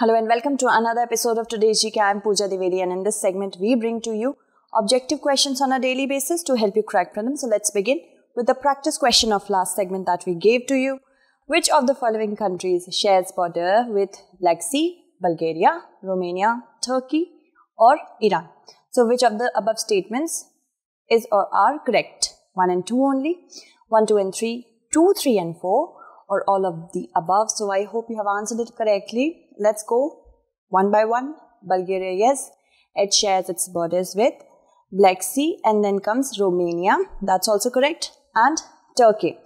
Hello and welcome to another episode of today's GK. I'm Pooja Devi, and in this segment we bring to you objective questions on a daily basis to help you crack prelim. So let's begin with the practice question of last segment that we gave to you. Which of the following countries shares border with Black Sea, Bulgaria, Romania, Turkey or Iran? So which of the above statements is or are correct? 1 and 2 only, 1, 2 and 3, 2, 3 and 4, or all of the above. So I hope you have answered it correctly. Let's go one by one. Bulgaria, yes. It shares its borders with Black Sea and then comes Romania. That's also correct. And Turkey.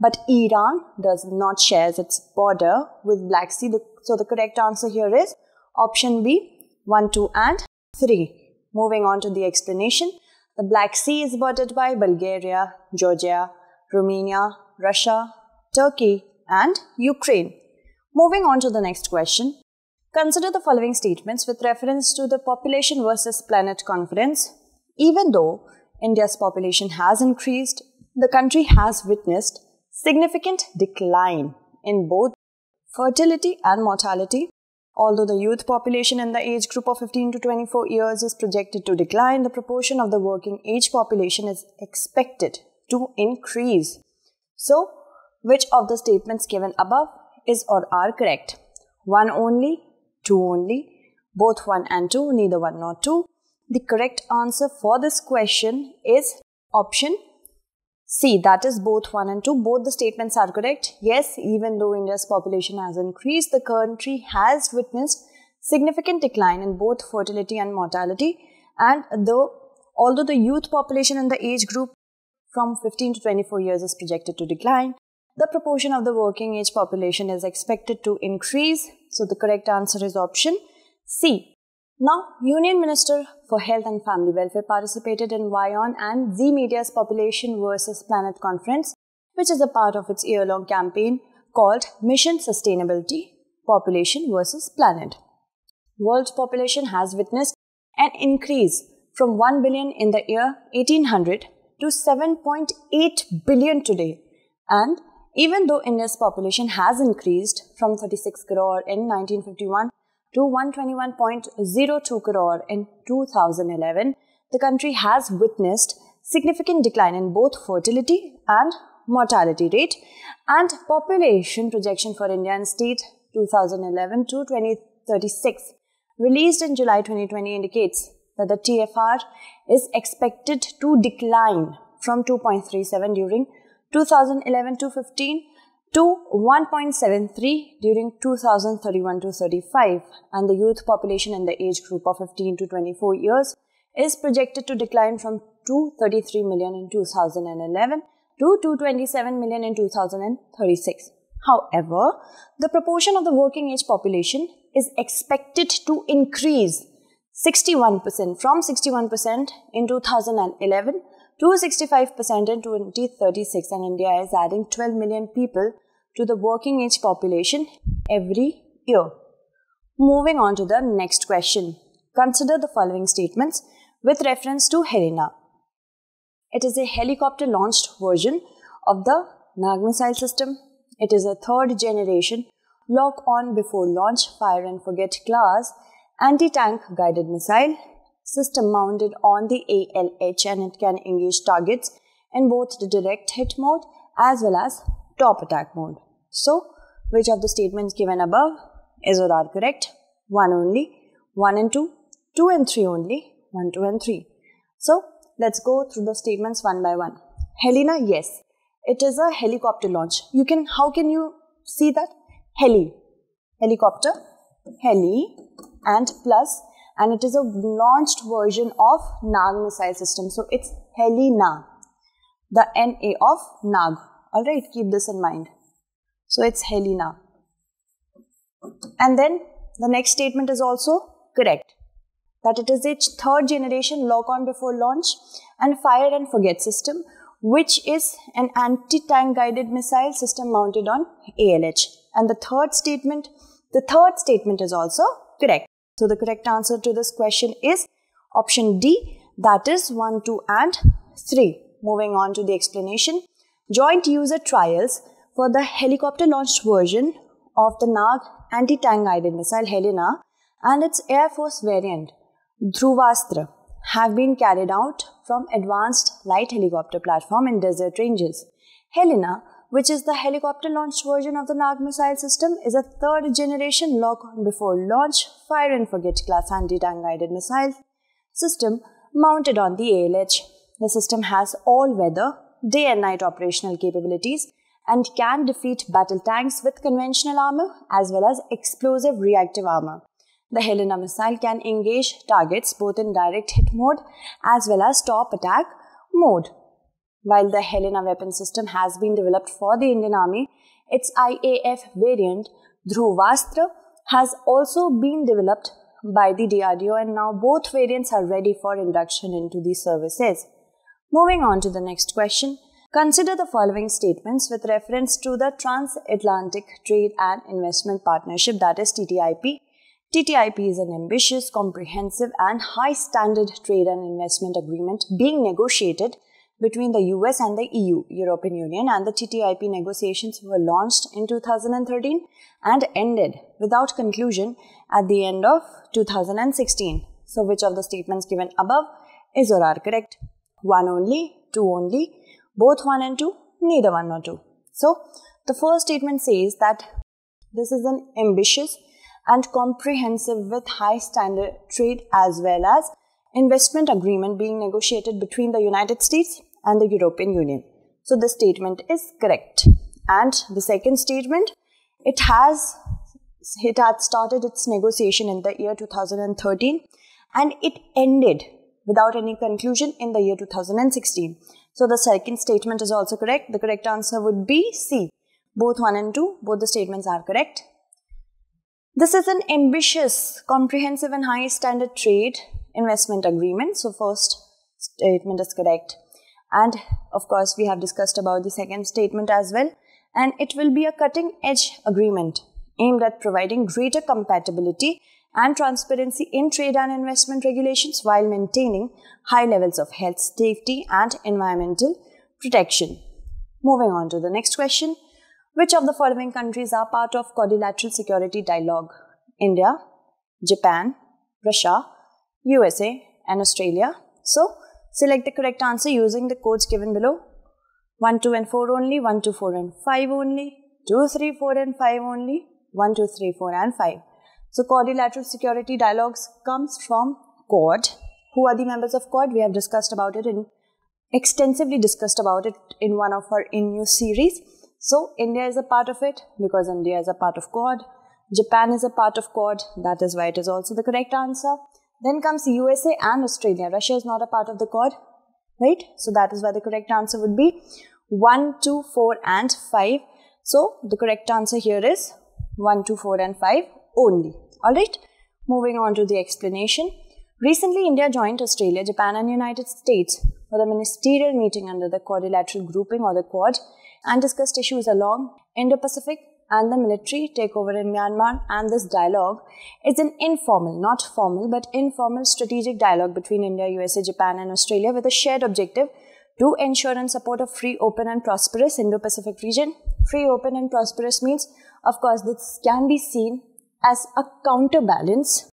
But Iran does not share its border with Black Sea. So the correct answer here is option B, 1, 2 and 3. Moving on to the explanation. The Black Sea is bordered by Bulgaria, Georgia, Romania, Russia, Turkey, and Ukraine. Moving on to the next question. Consider the following statements with reference to the population versus planet conference. Even though India's population has increased, the country has witnessed significant decline in both fertility and mortality. Although the youth population in the age group of 15 to 24 years is projected to decline, the proportion of the working age population is expected to increase. So, which of the statements given above is or are correct? 1 only, 2 only, both 1 and 2, neither 1 nor 2. The correct answer for this question is option C, that is both 1 and 2. Both the statements are correct. Yes, even though India's population has increased, the country has witnessed significant decline in both fertility and mortality. And though, although the youth population in the age group from 15 to 24 years is projected to decline, the proportion of the working age population is expected to increase. So the correct answer is option C. Now, Union Minister for Health and Family Welfare participated in Vion and Z Media's Population versus Planet Conference, which is a part of its year-long campaign called Mission Sustainability Population versus Planet. World population has witnessed an increase from 1 billion in the year 1800 to 7.8 billion today, and even though India's population has increased from 36 crore in 1951 to 121.02 crore in 2011, the country has witnessed significant decline in both fertility and mortality rate and population projection for Indian state 2011 to 2036 released in July 2020 indicates that the TFR is expected to decline from 2.37 during 2011 to 15 to 1.73 during 2031 to 35 and the youth population in the age group of 15 to 24 years is projected to decline from 233 million in 2011 to 227 million in 2036. However, the proportion of the working age population is expected to increase 61% from 61% in 2011 265% in 2036 and India is adding 12 million people to the working age population every year. Moving on to the next question. Consider the following statements with reference to Helena. It is a helicopter launched version of the Nag missile system. It is a third generation lock on before launch, fire and forget class anti-tank guided missile system mounted on the ALH and it can engage targets in both the direct hit mode as well as top attack mode. So, which of the statements given above is or are correct? 1 only, 1 and 2, 2 and 3 only, 1, 2 and 3. So, let's go through the statements one by one. Helena, yes, it is a helicopter launch. You can, how can you see that? Heli, helicopter, heli and plus and it is a launched version of Nag missile system. So it's Helina, the NA of Nag. Alright, keep this in mind. So it's Helena. And then the next statement is also correct that it is a third generation lock on before launch and fire and forget system, which is an anti tank guided missile system mounted on ALH. And the third statement, the third statement is also correct so the correct answer to this question is option D that is 1, 2 and 3. Moving on to the explanation. Joint user trials for the helicopter launched version of the Nag anti-tank guided missile Helena and its Air Force variant Dhruvastra have been carried out from advanced light helicopter platform in desert ranges. Helena which is the helicopter launched version of the Nag missile system, is a third generation lock on before launch, fire and forget class anti tank guided missile system mounted on the ALH. The system has all weather, day and night operational capabilities and can defeat battle tanks with conventional armor as well as explosive reactive armor. The Helena missile can engage targets both in direct hit mode as well as top attack mode. While the Helena weapon system has been developed for the Indian Army, its IAF variant, Dhruvastra, has also been developed by the DRDO and now both variants are ready for induction into the services. Moving on to the next question, consider the following statements with reference to the Transatlantic Trade and Investment Partnership that is TTIP. TTIP is an ambitious, comprehensive and high standard trade and investment agreement being negotiated between the US and the EU, European Union, and the TTIP negotiations were launched in 2013 and ended without conclusion at the end of 2016. So, which of the statements given above is or are correct? One only, two only, both one and two, neither one nor two. So, the first statement says that this is an ambitious and comprehensive with high standard trade as well as investment agreement being negotiated between the United States and the European Union. So this statement is correct. And the second statement, it has it had started its negotiation in the year 2013 and it ended without any conclusion in the year 2016. So the second statement is also correct. The correct answer would be C. Both 1 and 2, both the statements are correct. This is an ambitious, comprehensive and high standard trade investment agreement. So first statement is correct. And of course, we have discussed about the second statement as well. And it will be a cutting edge agreement aimed at providing greater compatibility and transparency in trade and investment regulations while maintaining high levels of health, safety, and environmental protection. Moving on to the next question. Which of the following countries are part of quadrilateral security dialogue? India, Japan, Russia, USA, and Australia. So, Select the correct answer using the codes given below. 1, 2 and 4 only, 1, 2, 4 and 5 only, 2, 3, 4 and 5 only, 1, 2, 3, 4 and 5. So quadrilateral security dialogues comes from Quad. Who are the members of Quad? We have discussed about it in extensively discussed about it in one of our in new series. So India is a part of it because India is a part of Quad. Japan is a part of Quad. That is why it is also the correct answer. Then comes USA and Australia. Russia is not a part of the Quad, right? So that is why the correct answer would be 1, 2, 4 and 5. So the correct answer here is 1, 2, 4 and 5 only. Alright, moving on to the explanation. Recently, India joined Australia, Japan and United States for the ministerial meeting under the quadrilateral grouping or the Quad and discussed issues along Indo-Pacific and the military takeover in Myanmar and this dialogue is an informal, not formal, but informal strategic dialogue between India, USA, Japan and Australia with a shared objective to ensure and support a free, open and prosperous Indo-Pacific region. Free, open and prosperous means, of course, this can be seen as a counterbalance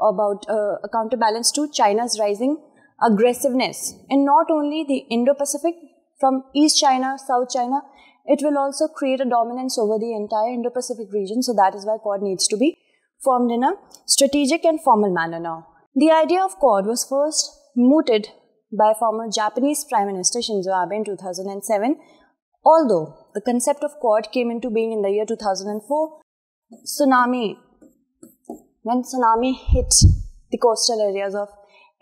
about uh, a counterbalance to China's rising aggressiveness in not only the Indo-Pacific from East China, South China it will also create a dominance over the entire Indo-Pacific region. So that is why Quad needs to be formed in a strategic and formal manner now. The idea of Quad was first mooted by former Japanese Prime Minister Shinzo Abe in 2007, although the concept of Quad came into being in the year 2004. Tsunami, when tsunami hit the coastal areas of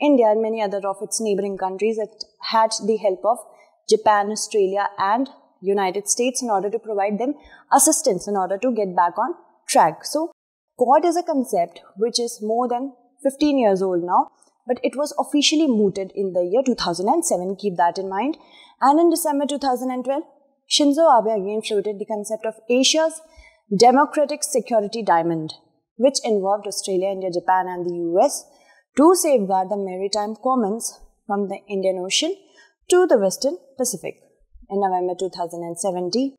India and many other of its neighboring countries, it had the help of Japan, Australia, and United States in order to provide them assistance in order to get back on track. So Quad is a concept which is more than 15 years old now, but it was officially mooted in the year 2007. Keep that in mind. And in December 2012, Shinzo Abe again floated the concept of Asia's Democratic Security Diamond, which involved Australia, India, Japan, and the US to safeguard the maritime commons from the Indian Ocean to the Western Pacific in November 2017,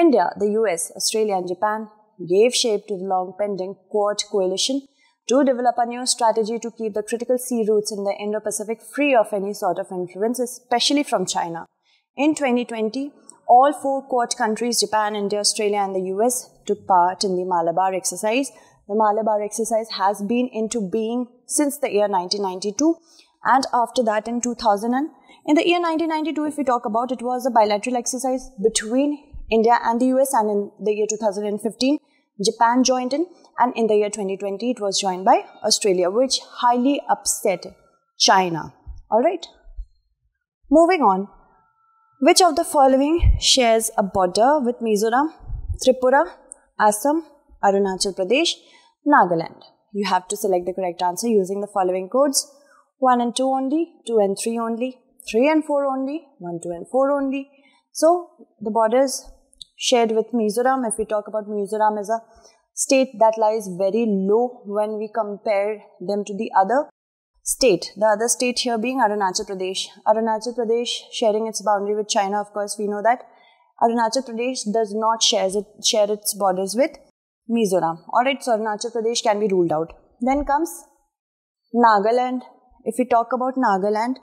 India, the US, Australia, and Japan gave shape to the long pending Quad coalition to develop a new strategy to keep the critical sea routes in the Indo Pacific free of any sort of influence, especially from China. In 2020, all four Quad countries, Japan, India, Australia, and the US, took part in the Malabar exercise. The Malabar exercise has been into being since the year 1992, and after that, in 2000. In the year 1992, if we talk about, it was a bilateral exercise between India and the US, and in the year 2015, Japan joined in, and in the year 2020, it was joined by Australia, which highly upset China. Alright? Moving on. Which of the following shares a border with Mizoram, Tripura, Assam, Arunachal Pradesh, Nagaland? You have to select the correct answer using the following codes 1 and 2 only, 2 and 3 only, 3 and 4 only, 1, 2 and 4 only. So the borders shared with Mizoram, if we talk about Mizoram as a state that lies very low when we compare them to the other state. The other state here being Arunachal Pradesh. Arunachal Pradesh sharing its boundary with China, of course, we know that. Arunachal Pradesh does not share, it, share its borders with Mizoram. Alright, so Arunachal Pradesh can be ruled out. Then comes Nagaland. If we talk about Nagaland,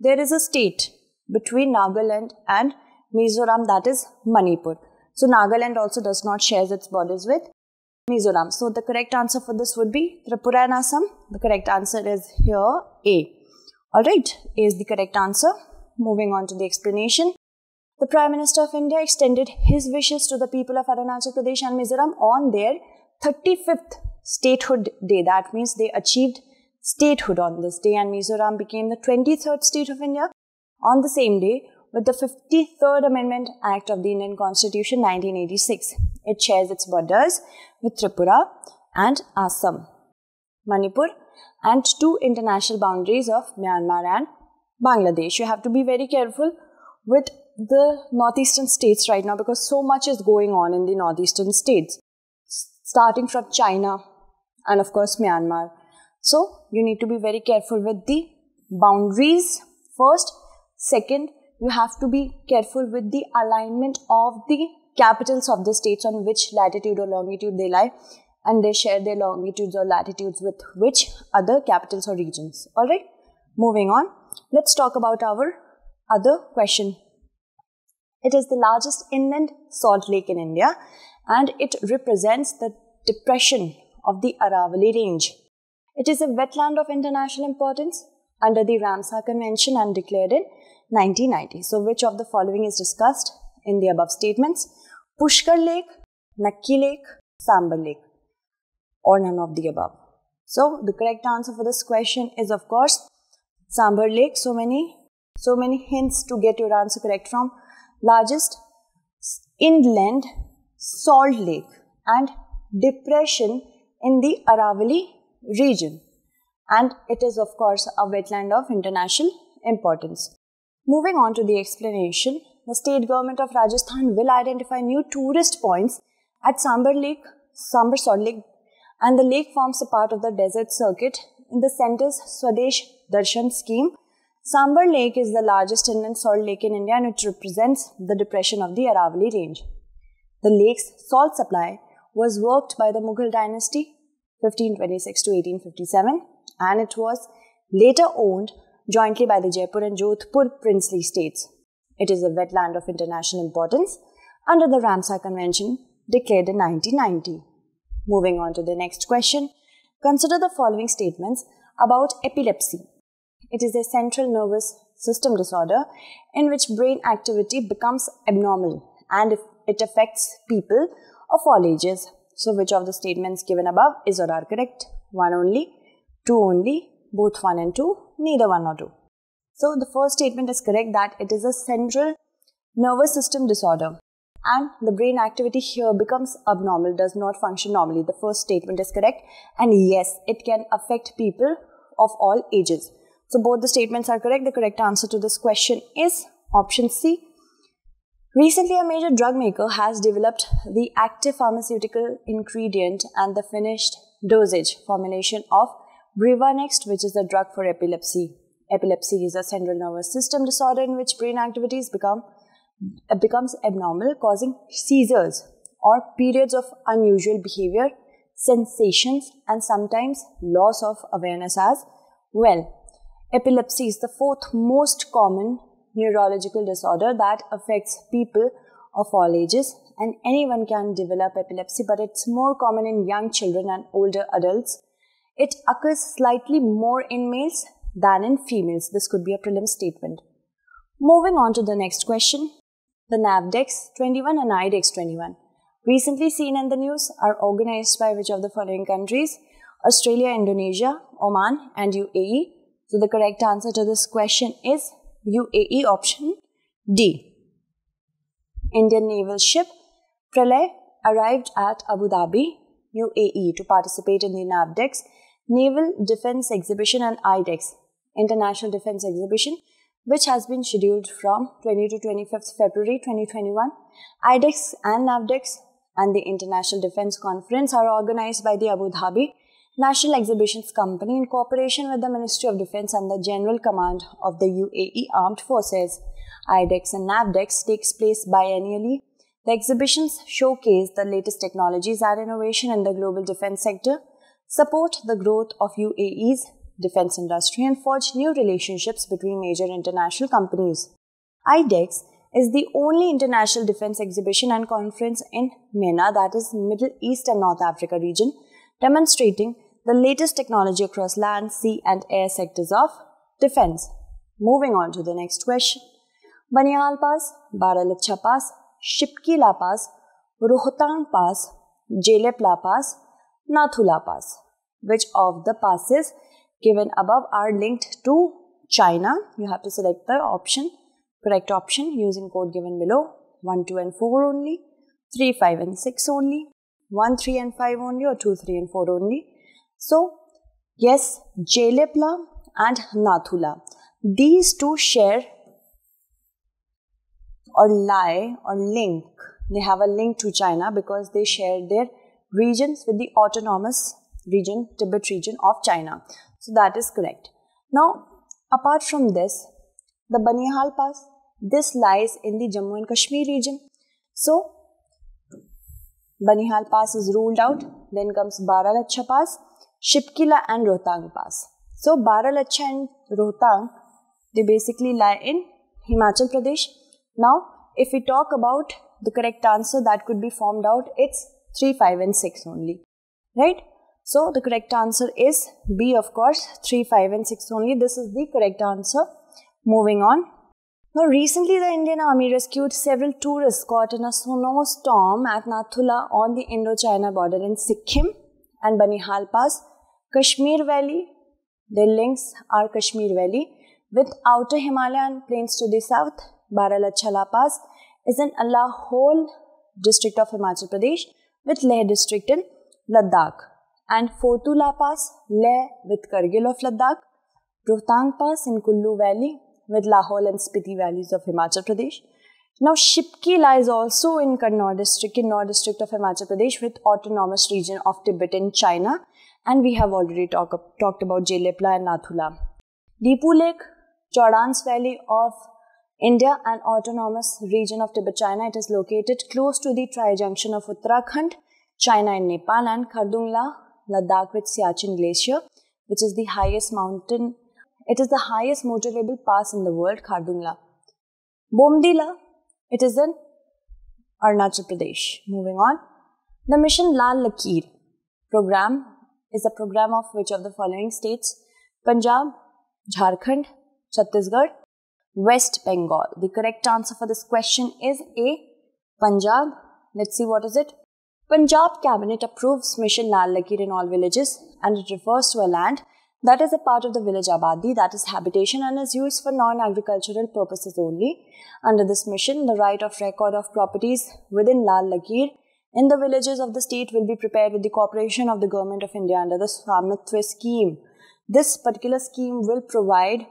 there is a state between Nagaland and Mizoram that is Manipur. So Nagaland also does not share its borders with Mizoram. So the correct answer for this would be Tripura and Assam. The correct answer is here A. Alright, A is the correct answer. Moving on to the explanation. The Prime Minister of India extended his wishes to the people of Arunachal Pradesh and Mizoram on their 35th statehood day. That means they achieved statehood on this day, and Mizoram became the 23rd state of India on the same day with the 53rd Amendment Act of the Indian Constitution 1986. It shares its borders with Tripura and Assam, Manipur, and two international boundaries of Myanmar and Bangladesh. You have to be very careful with the northeastern states right now because so much is going on in the northeastern states, starting from China and, of course, Myanmar. So you need to be very careful with the boundaries first. Second, you have to be careful with the alignment of the capitals of the states on which latitude or longitude they lie and they share their longitudes or latitudes with which other capitals or regions. Alright, moving on. Let's talk about our other question. It is the largest inland salt lake in India and it represents the depression of the Aravalli Range it is a wetland of international importance under the Ramsar Convention and declared in 1990. So which of the following is discussed in the above statements? Pushkar Lake, Nakki Lake, Sambar Lake or none of the above. So the correct answer for this question is of course Sambar Lake. So many, so many hints to get your answer correct from largest inland salt lake and depression in the Aravali region. And it is, of course, a wetland of international importance. Moving on to the explanation, the state government of Rajasthan will identify new tourist points at Sambar Lake, Sambar Sod Lake, and the lake forms a part of the desert circuit in the center's Swadesh Darshan scheme. Sambar Lake is the largest inland salt lake in India and it represents the depression of the Aravalli Range. The lake's salt supply was worked by the Mughal dynasty 1526 to 1857 and it was later owned jointly by the Jaipur and Jodhpur princely states. It is a wetland of international importance under the Ramsar Convention declared in 1990. Moving on to the next question, consider the following statements about epilepsy. It is a central nervous system disorder in which brain activity becomes abnormal and it affects people of all ages, so which of the statements given above is or are correct? 1 only, 2 only, both 1 and 2, neither 1 or 2. So the first statement is correct that it is a central nervous system disorder and the brain activity here becomes abnormal, does not function normally. The first statement is correct and yes, it can affect people of all ages. So both the statements are correct. The correct answer to this question is option C Recently, a major drug maker has developed the active pharmaceutical ingredient and the finished dosage formulation of Brivanext, which is a drug for epilepsy. Epilepsy is a central nervous system disorder in which brain activities become uh, becomes abnormal, causing seizures or periods of unusual behavior, sensations, and sometimes loss of awareness as well. Epilepsy is the fourth most common neurological disorder that affects people of all ages and anyone can develop epilepsy, but it's more common in young children and older adults. It occurs slightly more in males than in females. This could be a prelim statement. Moving on to the next question. The NAVDEX 21 and IDEX 21, recently seen in the news, are organized by which of the following countries? Australia, Indonesia, Oman, and UAE. So the correct answer to this question is UAE option D. Indian naval ship Pralay arrived at Abu Dhabi, UAE to participate in the NAVDEX Naval Defense Exhibition and IDEX International Defense Exhibition which has been scheduled from 20 to 25th February 2021. IDEX and NAVDEX and the International Defense Conference are organized by the Abu Dhabi National Exhibitions Company in cooperation with the Ministry of Defence and the General Command of the UAE Armed Forces, IDEX and NAVDEX, takes place biennially. The exhibitions showcase the latest technologies and innovation in the global defence sector, support the growth of UAE's defence industry, and forge new relationships between major international companies. IDEX is the only international defense exhibition and conference in MENA, that is Middle East and North Africa region, demonstrating the latest technology across land, sea, and air sectors of defense. Moving on to the next question. Baniyal Pass, Baralacha Pass, Shipkila Pass, Rohtang Pass, Jelepla Pass, Nathula Pass. Which of the passes given above are linked to China? You have to select the option, correct option using code given below. 1, 2 and 4 only, 3, 5 and 6 only, 1, 3 and 5 only or 2, 3 and 4 only. So, yes, Jelepla and Nathula, these two share or lie or link. They have a link to China because they share their regions with the autonomous region, Tibet region of China. So that is correct. Now, apart from this, the Banihal Pass, this lies in the Jammu and Kashmir region. So, Banihal Pass is ruled out. Then comes Baralacha Pass. Shipkila and Rohtang Pass. So Baralacha and Rohtang, they basically lie in Himachal Pradesh. Now, if we talk about the correct answer that could be formed out, it's 3, 5 and 6 only, right? So the correct answer is B, of course, 3, 5 and 6 only. This is the correct answer. Moving on. Now, recently the Indian Army rescued several tourists caught in a snowstorm at Nathula on the Indochina border in Sikkim and Banihal Pass. Kashmir Valley, their links are Kashmir Valley with outer Himalayan plains to the south. Baralachala Pass is in Allahol district of Himachal Pradesh with Leh district in Ladakh and Fotula Pass, Leh with Kargil of Ladakh, Rohtang Pass in Kullu Valley with Lahol and Spiti valleys of Himachal Pradesh, now, Shipki lies also in Karnal district, Kinnor district of Himachal Pradesh with autonomous region of Tibet in China. And we have already talk, talked about Jelepla and Nathula. Deepu Lake, Jordans Valley of India and autonomous region of Tibet, China. It is located close to the tri-junction of Uttarakhand, China and Nepal and Khardungla, Ladakh with Siachen Glacier, which is the highest mountain. It is the highest motorable pass in the world, Khardungla. Bomdila it is in Arunachal Pradesh. Moving on. The mission Lal Lakir program is a program of which of the following states? Punjab, Jharkhand, Chhattisgarh, West Bengal. The correct answer for this question is A. Punjab. Let's see what is it. Punjab Cabinet approves Mission Lal Lakir in all villages and it refers to a land that is a part of the village abadi, that is habitation, and is used for non agricultural purposes only. Under this mission, the right of record of properties within Lal Lagir in the villages of the state will be prepared with the cooperation of the Government of India under the Swamitva scheme. This particular scheme will provide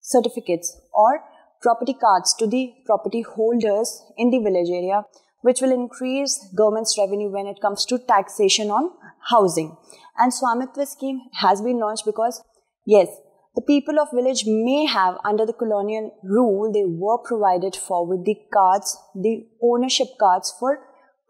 certificates or property cards to the property holders in the village area, which will increase government's revenue when it comes to taxation on housing. And Swamitva scheme has been launched because, yes, the people of village may have, under the colonial rule, they were provided for with the cards, the ownership cards for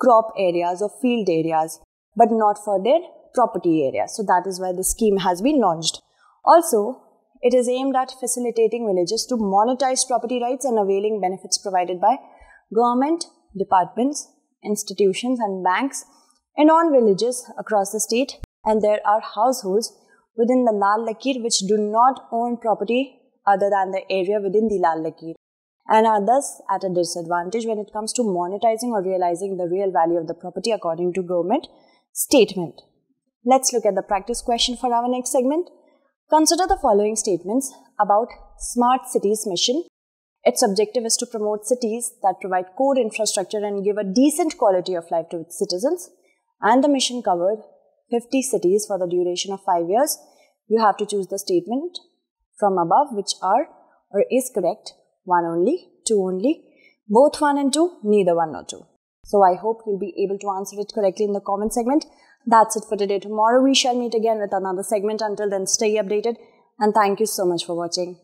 crop areas or field areas, but not for their property areas. So that is why the scheme has been launched. Also, it is aimed at facilitating villages to monetize property rights and availing benefits provided by government, departments, institutions, and banks in all villages across the state and there are households within the Lal Lakir which do not own property other than the area within the Lal Lakir and are thus at a disadvantage when it comes to monetizing or realizing the real value of the property according to government statement. Let's look at the practice question for our next segment. Consider the following statements about Smart Cities mission. Its objective is to promote cities that provide core infrastructure and give a decent quality of life to its citizens. And the mission covered 50 cities for the duration of 5 years, you have to choose the statement from above which are or is correct, one only, two only, both one and two, neither one nor two. So I hope you'll be able to answer it correctly in the comment segment. That's it for today. Tomorrow we shall meet again with another segment. Until then, stay updated and thank you so much for watching.